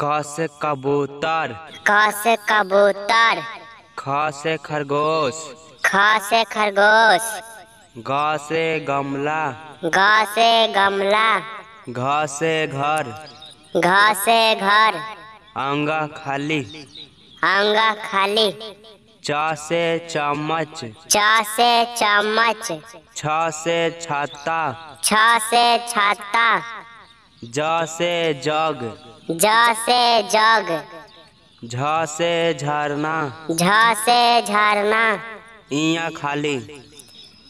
खास कबूतर खास कबूतर खास खरगोश खास खरगोश घास गमला घास गमला घास घर घास घर आंगा खाली आंगा खाली चा से चम्मच चा से चम्मच छा से छाता छा से छाता जा से जाग जा से जाग झा से झरना झा से झरना इया खाली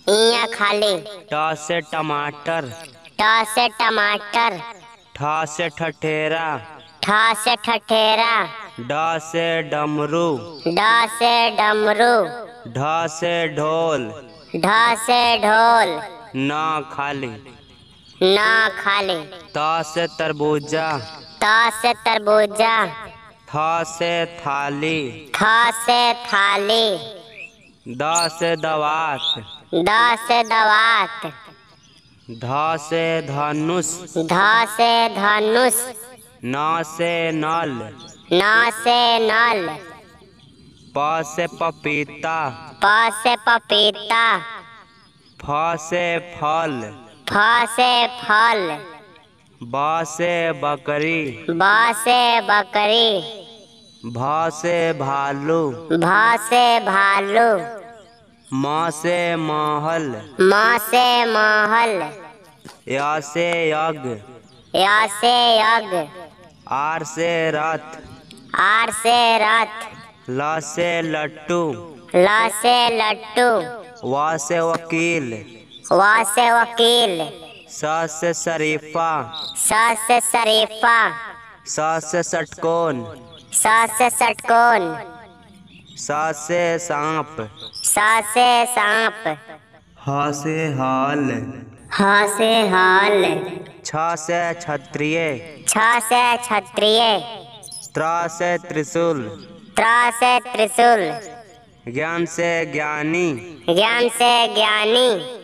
इया खाली टा से टमाटर टा से टमाटर ठा से ठठेरा ठा से ठठेरा डा से डमरू डा से डमरू ढा से ढोल ढा से ढोल ना खाली ना खा ले ता से तरबूजा ता से तरबूजा था से थाली था से थाली दा से दवात दा से दवात धा से धनुष धा से धनुष ना से नल ना से नल पा से पपीता पा से पपीता फा से फल फासे फल बासे बकरी बासे बकरी भासे भालू भासे भालू मासे माहल मासे माहल या से यज्ञ या से यज्ञ आर से रथ आर से रथ लासे से लट्टू लासे लट्टू वासे से वकील वा से वकील सा से शरीफा सा से शरीफा सा से षटकोन सा से षटकोन सा से सांप सा से सांप हा से हाल हा से हाल छा से क्षत्रिय छा से क्षत्रिय त्रा से त्रिशूल त्रा से त्रिशूल ज्ञान से ज्ञानी ज्ञान से ज्ञानी